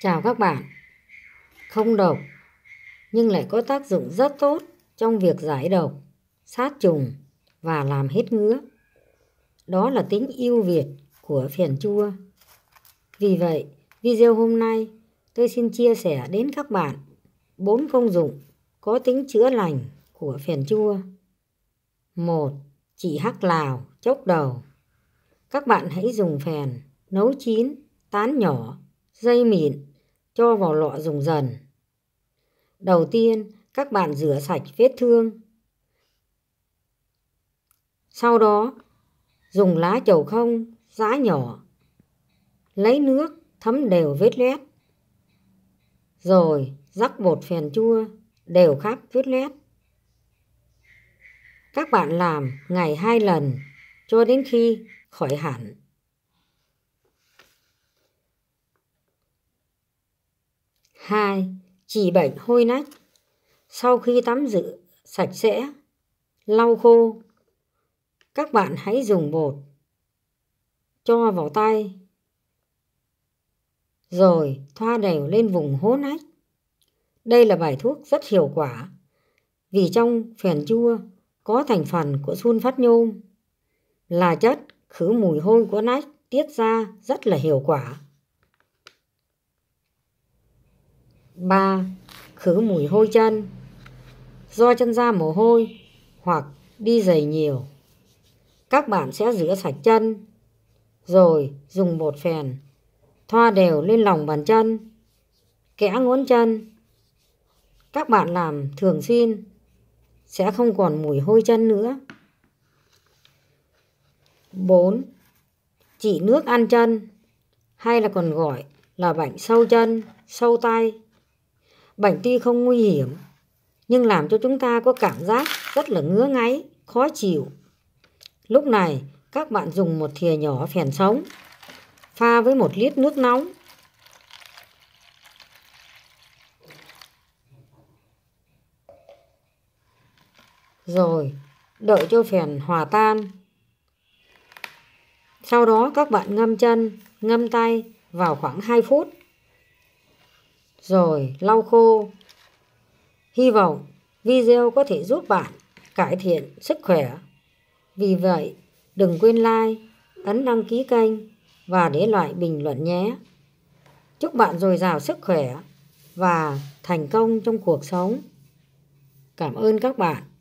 Chào các bạn. Không độc nhưng lại có tác dụng rất tốt trong việc giải độc, sát trùng và làm hết ngứa. Đó là tính ưu việt của phèn chua. Vì vậy, video hôm nay tôi xin chia sẻ đến các bạn bốn công dụng có tính chữa lành của phèn chua. một Chỉ hắc lào, chốc đầu. Các bạn hãy dùng phèn nấu chín, tán nhỏ dây mịn, cho vào lọ dùng dần. Đầu tiên, các bạn rửa sạch vết thương. Sau đó, dùng lá chầu không giã nhỏ. Lấy nước thấm đều vết lét Rồi rắc bột phèn chua đều khắp vết lét Các bạn làm ngày hai lần cho đến khi khỏi hẳn. 2. Chỉ bệnh hôi nách Sau khi tắm rửa sạch sẽ, lau khô, các bạn hãy dùng bột cho vào tay rồi thoa đều lên vùng hố nách. Đây là bài thuốc rất hiệu quả vì trong phèn chua có thành phần của sun phát nhôm là chất khử mùi hôi của nách tiết ra rất là hiệu quả. 3. Khử mùi hôi chân Do chân da mồ hôi hoặc đi giày nhiều. Các bạn sẽ rửa sạch chân, rồi dùng bột phèn, thoa đều lên lòng bàn chân, kẽ ngón chân. Các bạn làm thường xuyên, sẽ không còn mùi hôi chân nữa. 4. Chỉ nước ăn chân, hay là còn gọi là bệnh sâu chân, sâu tay. Bệnh tuy không nguy hiểm, nhưng làm cho chúng ta có cảm giác rất là ngứa ngáy, khó chịu. Lúc này, các bạn dùng một thìa nhỏ phèn sống, pha với một lít nước nóng. Rồi, đợi cho phèn hòa tan. Sau đó các bạn ngâm chân, ngâm tay vào khoảng 2 phút rồi lau khô. Hy vọng video có thể giúp bạn cải thiện sức khỏe. Vì vậy, đừng quên like, ấn đăng ký kênh và để lại bình luận nhé. Chúc bạn dồi dào sức khỏe và thành công trong cuộc sống. Cảm ơn các bạn.